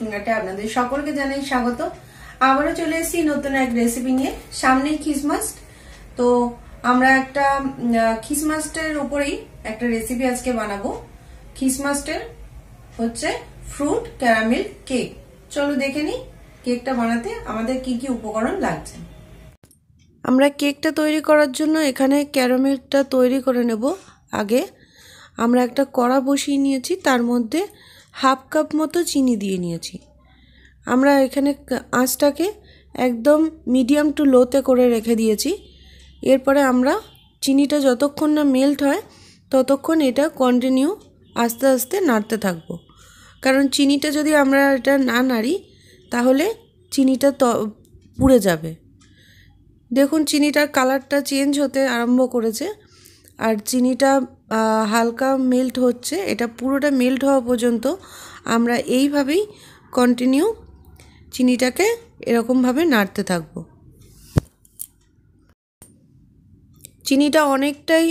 Cooking আপনাদের সকলকে জানাই স্বাগত আবারও চলে এসেছি নতুন এক রেসিপি নিয়ে সামনেই খ্রিসমাস তো আমরা একটা খিসমাসটের ওপরেই একটা রেসিপি আজকে বানাবো খিসমাসটের হচ্ছে ফ্রুট ক্যারামেল কেক চলো দেখে নিই কেকটা বানাতে আমাদের কি কি উপকরণ লাগছে আমরা কেকটা তৈরি করার জন্য এখানে ক্যারামেলটা তৈরি করে নেব আগে আমরা একটা কড়া বসিয়ে নিয়েছি তার মধ্যে হাফ কাপ মতো চিনি দিয়ে নিয়েছি আমরা এখানে আঁচটাকে একদম মিডিয়াম টু লোতে করে রেখে দিয়েছি এরপরে আমরা চিনিটা যতক্ষণ না মেল্ট হয় ততক্ষণ এটা কন্টিনিউ আস্তে আস্তে নাড়তে থাকব কারণ চিনিটা যদি আমরা এটা না নাড়ি তাহলে চিনিটা ত পুড়ে যাবে দেখুন চিনিটার কালারটা চেঞ্জ হতে আরম্ভ করেছে আর চিনিটা হালকা মেল্ট হচ্ছে এটা পুরোটা মেল্ট হওয়া পর্যন্ত আমরা এইভাবেই কন্টিনিউ চিনিটাকে এরকমভাবে নাড়তে থাকব চিনিটা অনেকটাই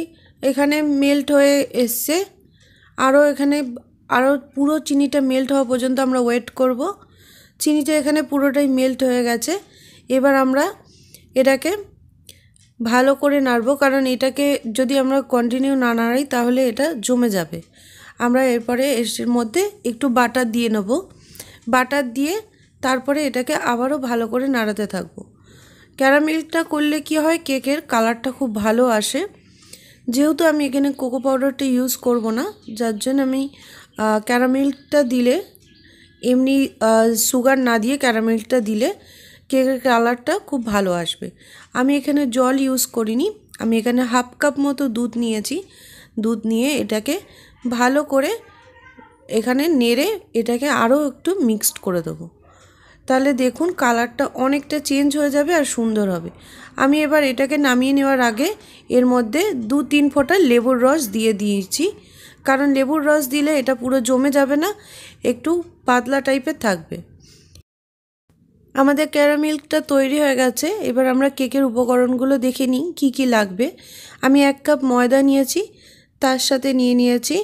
এখানে মেল্ট হয়ে এসছে আরও এখানে আরও পুরো চিনিটা মেল্ট হওয়া পর্যন্ত আমরা ওয়েট করব চিনিটা এখানে পুরোটাই মেল্ট হয়ে গেছে এবার আমরা এটাকে ভালো করে নাড়বো কারণ এটাকে যদি আমরা কন্টিনিউ না নাড়াই তাহলে এটা জমে যাবে আমরা এরপরে এর মধ্যে একটু বাটার দিয়ে নেব বাটার দিয়ে তারপরে এটাকে আবারও ভালো করে নাড়াতে থাকবো ক্যারামেলটা করলে কি হয় কেকের কালারটা খুব ভালো আসে যেহেতু আমি এখানে কোকো পাউডারটা ইউজ করব না যার জন্য আমি ক্যারামিলটা দিলে এমনি সুগার না দিয়ে ক্যারামিলটা দিলে কেকের কালারটা খুব ভালো আসবে আমি এখানে জল ইউজ করিনি আমি এখানে হাফ কাপ মতো দুধ নিয়েছি দুধ নিয়ে এটাকে ভালো করে এখানে নেড়ে এটাকে আরও একটু মিক্সড করে দেবো তাহলে দেখুন কালারটা অনেকটা চেঞ্জ হয়ে যাবে আর সুন্দর হবে আমি এবার এটাকে নামিয়ে নেওয়ার আগে এর মধ্যে দু তিন ফোঁটা লেবুর রস দিয়ে দিয়েছি কারণ লেবুর রস দিলে এটা পুরো জমে যাবে না একটু পাতলা টাইপের থাকবে আমাদের ক্যারামিল্কটা তৈরি হয়ে গেছে এবার আমরা কেকের উপকরণগুলো দেখে নিই কী কী লাগবে আমি এক কাপ ময়দা নিয়েছি তার সাথে নিয়ে নিয়েছি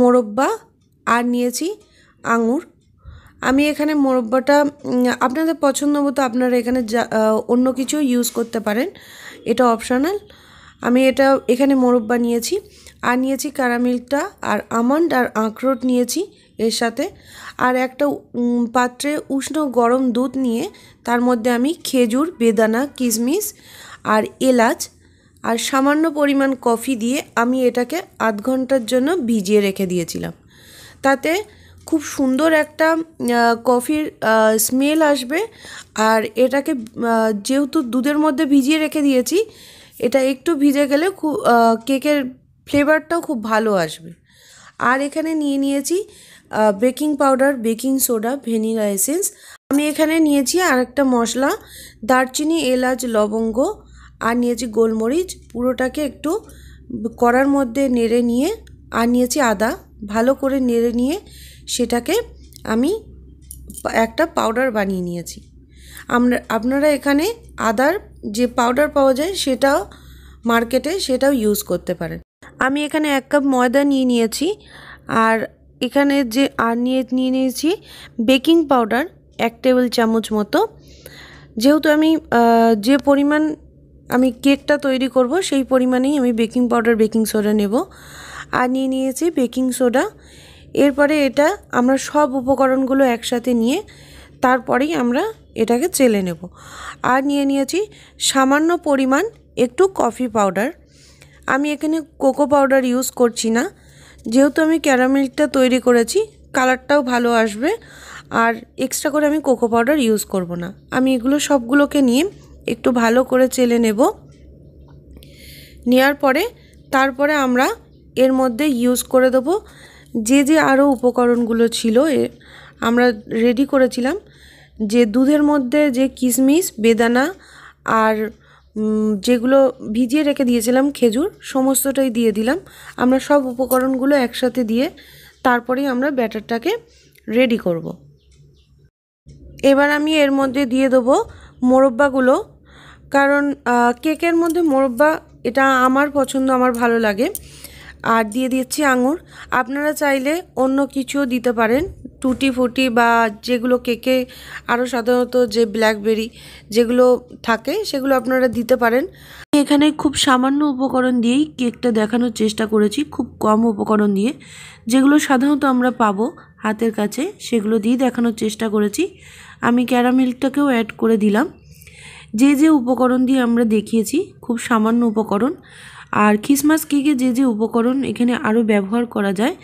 মোরব্বা আর নিয়েছি আঙুর আমি এখানে মোরব্বাটা আপনাদের পছন্দ মতো আপনারা এখানে অন্য কিছু ইউজ করতে পারেন এটা অপশানাল আমি এটা এখানে মোরব্বা নিয়েছি আর নিয়েছি ক্যারামিল্কটা আর আমন্ড আর আখরোট নিয়েছি এর সাথে আর একটা পাত্রে উষ্ণ গরম দুধ নিয়ে তার মধ্যে আমি খেজুর বেদানা কিশমিশ আর এলাচ আর সামান্য পরিমাণ কফি দিয়ে আমি এটাকে আধ ঘন্টার জন্য ভিজিয়ে রেখে দিয়েছিলাম তাতে খুব সুন্দর একটা কফির স্মেল আসবে আর এটাকে যেহেতু দুধের মধ্যে ভিজিয়ে রেখে দিয়েছি এটা একটু ভিজে গেলে খুব কেকের ফ্লেভারটাও খুব ভালো আসবে আর এখানে নিয়ে নিয়েছি baking powder baking soda vanilla essence আমি এখানে নিয়েছি আর একটা মশলা দারচিনি এলাচ লবঙ্গ আর নিয়েছি গোলমরিচ পুরোটাকে একটু কড়ার মধ্যে নেড়ে নিয়ে আর নিয়েছি আদা ভালো করে নেড়ে নিয়ে সেটাকে আমি একটা পাউডার বানিয়ে নিয়েছি আমরা আপনারা এখানে আদার যে পাউডার পাওয়া যায় সেটাও মার্কেটে সেটাও ইউজ করতে পারেন আমি এখানে এক কাপ ময়দা নিয়ে নিয়েছি আর এখানে যে আর নিয়ে নিয়ে নিয়েছি বেকিং পাউডার এক টেবিল চামচ মতো যেহেতু আমি যে পরিমাণ আমি কেকটা তৈরি করব সেই পরিমাণেই আমি বেকিং পাউডার বেকিং সোডা নেব আর নিয়ে নিয়েছি বেকিং সোডা এরপরে এটা আমরা সব উপকরণগুলো একসাথে নিয়ে তারপরেই আমরা এটাকে চেলে নেব আর নিয়ে নিয়েছি সামান্য পরিমাণ একটু কফি পাউডার আমি এখানে কোকো পাউডার ইউজ করছি না যেহেতু আমি ক্যারামেলটা তৈরি করেছি কালারটাও ভালো আসবে আর এক্সট্রা করে আমি কোকো পাউডার ইউজ করব না আমি এগুলো সবগুলোকে নিয়ে একটু ভালো করে চেলে নেব নেওয়ার পরে তারপরে আমরা এর মধ্যে ইউজ করে দেব যে যে আরও উপকরণগুলো ছিল আমরা রেডি করেছিলাম যে দুধের মধ্যে যে কিশমিশ বেদানা আর যেগুলো ভিজিয়ে রেখে দিয়েছিলাম খেজুর সমস্তটাই দিয়ে দিলাম আমরা সব উপকরণগুলো একসাথে দিয়ে তারপরেই আমরা ব্যাটারটাকে রেডি করব। এবার আমি এর মধ্যে দিয়ে দেবো মোরব্বাগুলো কারণ কেকের মধ্যে মোরব্বা এটা আমার পছন্দ আমার ভালো লাগে আর দিয়ে দিচ্ছি আঙুর আপনারা চাইলে অন্য কিছুও দিতে পারেন টুটি ফুটি বা যেগুলো কেকে আরও সাধারণত যে ব্ল্যাকবেরি যেগুলো থাকে সেগুলো আপনারা দিতে পারেন এখানে খুব সামান্য উপকরণ দিয়েই কেকটা দেখানোর চেষ্টা করেছি খুব কম উপকরণ দিয়ে যেগুলো সাধারণত আমরা পাবো হাতের কাছে সেগুলো দিয়ে দেখানোর চেষ্টা করেছি আমি ক্যারামেলটাকেও অ্যাড করে দিলাম যে যে উপকরণ দিয়ে আমরা দেখিয়েছি খুব সামান্য উপকরণ আর খ্রিসমাস কেকে যে যে উপকরণ এখানে আরও ব্যবহার করা যায়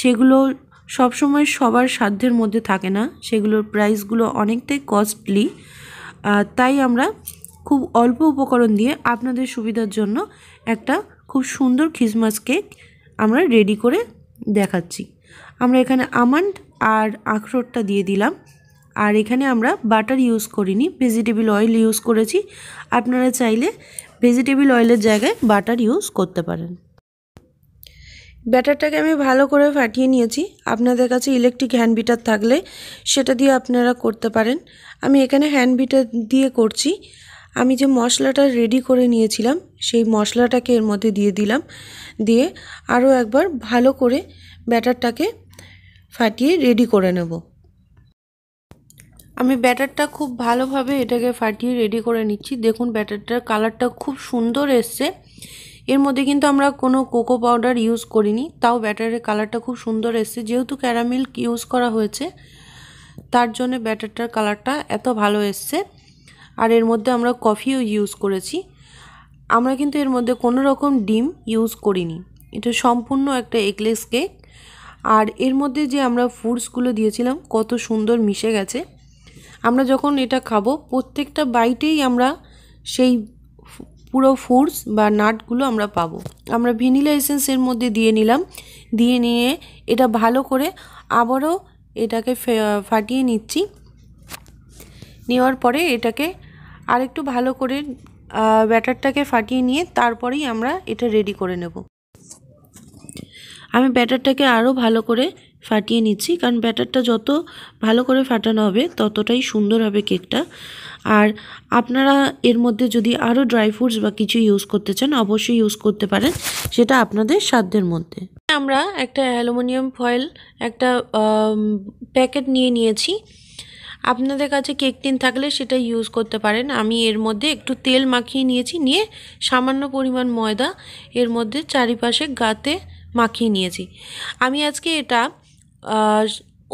সেগুলো সবসময় সবার সাধ্যের মধ্যে থাকে না সেগুলোর প্রাইসগুলো অনেকটাই কস্টলি তাই আমরা খুব অল্প উপকরণ দিয়ে আপনাদের সুবিধার জন্য একটা খুব সুন্দর খ্রিসমাস কেক আমরা রেডি করে দেখাচ্ছি আমরা এখানে আমন্ড আর আখরোটটা দিয়ে দিলাম আর এখানে আমরা বাটার ইউজ করিনি ভেজিটেবিল অয়েল ইউজ করেছি আপনারা চাইলে ভেজিটেবিল অয়েলের জায়গায় বাটার ইউজ করতে পারেন ব্যাটারটাকে আমি ভালো করে ফাটিয়ে নিয়েছি আপনাদের কাছে ইলেকট্রিক হ্যান্ড বিটার থাকলে সেটা দিয়ে আপনারা করতে পারেন আমি এখানে হ্যান্ড বিটার দিয়ে করছি আমি যে মশলাটা রেডি করে নিয়েছিলাম সেই মশলাটাকে এর মধ্যে দিয়ে দিলাম দিয়ে আরও একবার ভালো করে ব্যাটারটাকে ফাটিয়ে রেডি করে নেব আমি ব্যাটারটা খুব ভালোভাবে এটাকে ফাটিয়ে রেডি করে নিচ্ছি দেখুন ব্যাটারটার কালারটা খুব সুন্দর এসছে এর মধ্যে কিন্তু আমরা কোনো কোকো পাউডার ইউজ করিনি তাও ব্যাটারের কালারটা খুব সুন্দর এসছে যেহেতু ক্যারামিল্ক ইউজ করা হয়েছে তার জন্য ব্যাটারটার কালারটা এত ভালো এসছে আর এর মধ্যে আমরা কফিও ইউজ করেছি আমরা কিন্তু এর মধ্যে কোনো রকম ডিম ইউজ করিনি এটা সম্পূর্ণ একটা এগলেস কেক আর এর মধ্যে যে আমরা ফুডসগুলো দিয়েছিলাম কত সুন্দর মিশে গেছে আমরা যখন এটা খাবো প্রত্যেকটা বাইটেই আমরা সেই পুরো ফুডস বা নাটগুলো আমরা পাবো আমরা ভিনিলা এসেন্সের মধ্যে দিয়ে নিলাম দিয়ে নিয়ে এটা ভালো করে আবারও এটাকে ফাটিয়ে নিচ্ছি নেওয়ার পরে এটাকে আরেকটু ভালো করে ব্যাটারটাকে ফাটিয়ে নিয়ে তারপরেই আমরা এটা রেডি করে নেব আমি ব্যাটারটাকে আরও ভালো করে ফাটিয়ে নিচ্ছি কারণ ব্যাটারটা যত ভালো করে ফাটানো হবে ততটাই সুন্দর হবে কেকটা আর আপনারা এর মধ্যে যদি আরও ড্রাই ফ্রুটস বা কিছু ইউজ করতে চান অবশ্যই ইউজ করতে পারেন সেটা আপনাদের সাধ্যের মধ্যে আমরা একটা অ্যালুমিনিয়াম ফয়েল একটা প্যাকেট নিয়ে নিয়েছি আপনাদের কাছে কেক টিন থাকলে সেটা ইউজ করতে পারেন আমি এর মধ্যে একটু তেল মাখিয়ে নিয়েছি নিয়ে সামান্য পরিমাণ ময়দা এর মধ্যে চারিপাশে গাতে মাখিয়ে নিয়েছি আমি আজকে এটা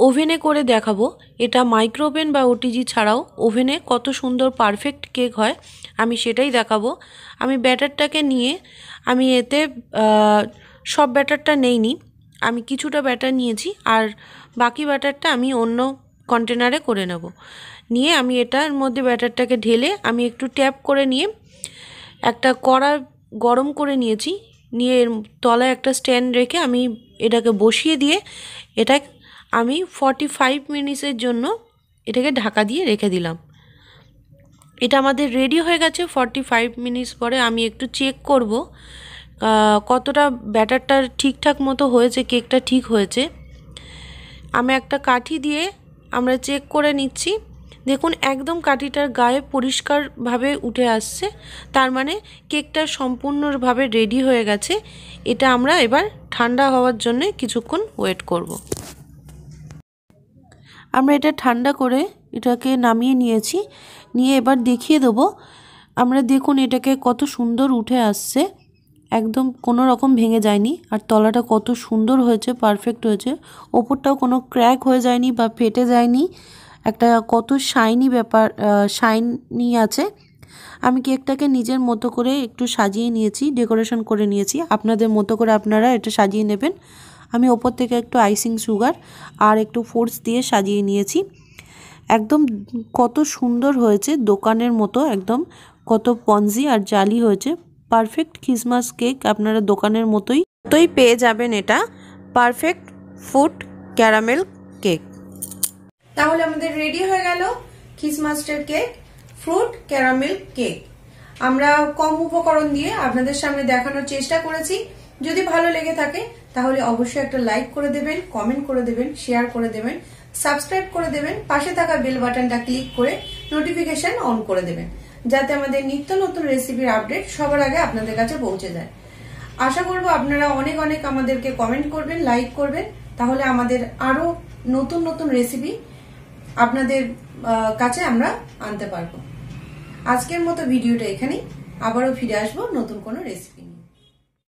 ওভেনে করে দেখাবো এটা মাইক্রোওভেন বা ওটিজি ছাড়াও ওভেনে কত সুন্দর পারফেক্ট কেক হয় আমি সেটাই দেখাবো আমি ব্যাটারটাকে নিয়ে আমি এতে সব ব্যাটারটা নি আমি কিছুটা ব্যাটার নিয়েছি আর বাকি ব্যাটারটা আমি অন্য কন্টেনারে করে নেব নিয়ে আমি এটার মধ্যে ব্যাটারটাকে ঢেলে আমি একটু ট্যাপ করে নিয়ে একটা কড়া গরম করে নিয়েছি নিয়ে এর তলায় একটা স্ট্যান্ড রেখে আমি এটাকে বসিয়ে দিয়ে এটা আমি ফর্টি ফাইভ মিনিটসের জন্য এটাকে ঢাকা দিয়ে রেখে দিলাম এটা আমাদের রেডি হয়ে গেছে ফর্টি ফাইভ মিনিটস পরে আমি একটু চেক করব কতটা ব্যাটারটা ঠিকঠাক মতো হয়েছে কেকটা ঠিক হয়েছে আমি একটা কাঠি দিয়ে আমরা চেক করে নিচ্ছি দেখুন একদম কাঠিটার গায়ে পরিষ্কারভাবে উঠে আসছে তার মানে কেকটা সম্পূর্ণভাবে রেডি হয়ে গেছে এটা আমরা এবার ঠান্ডা হওয়ার জন্য কিছুক্ষণ ওয়েট করব। আমরা এটা ঠান্ডা করে এটাকে নামিয়ে নিয়েছি নিয়ে এবার দেখিয়ে দেবো আমরা দেখুন এটাকে কত সুন্দর উঠে আসছে একদম কোনো রকম ভেঙে যায়নি আর তলাটা কত সুন্দর হয়েছে পারফেক্ট হয়েছে ওপরটাও কোনো ক্র্যাক হয়ে যায়নি বা ফেটে যায়নি একটা কত শাইনি ব্যাপার শাইনি আছে আমি কেকটাকে নিজের মতো করে একটু সাজিয়ে নিয়েছি ডেকোরেশন করে নিয়েছি আপনাদের মতো করে আপনারা এটা সাজিয়ে নেবেন আমি ওপর থেকে একটু আইসিং সুগার আর একটু ফোর্স দিয়ে সাজিয়ে নিয়েছি একদম কত সুন্দর হয়েছে দোকানের মতো একদম কত পঞ্জি আর জালি হয়েছে পারফেক্ট খ্রিসমাস কেক আপনারা দোকানের মতোই মতোই পেয়ে যাবেন এটা পারফেক্ট ফুড ক্যারামেল তাহলে আমাদের রেডি হয়ে গেল খ্রিসমাস্টের কেক ফ্রুট ক্যারামেল কেক আমরা কম উপকরণ দিয়ে আপনাদের সামনে দেখানোর চেষ্টা করেছি যদি ভালো লেগে থাকে তাহলে অবশ্যই একটা লাইক করে দেবেন কমেন্ট করে দেবেন শেয়ার করে দেবেন সাবস্ক্রাইব করে দেবেন পাশে থাকা বেল বাটনটা ক্লিক করে নোটিফিকেশন অন করে দেবেন যাতে আমাদের নিত্য নতুন রেসিপির আপডেট সবার আগে আপনাদের কাছে পৌঁছে যায় আশা করব আপনারা অনেক অনেক আমাদেরকে কমেন্ট করবেন লাইক করবেন তাহলে আমাদের আরো নতুন নতুন রেসিপি আপনাদের কাছে আমরা আনতে পারবো আজকের মতো ভিডিওটা এখানেই আবারও ফিরে আসবো নতুন কোনো রেসিপি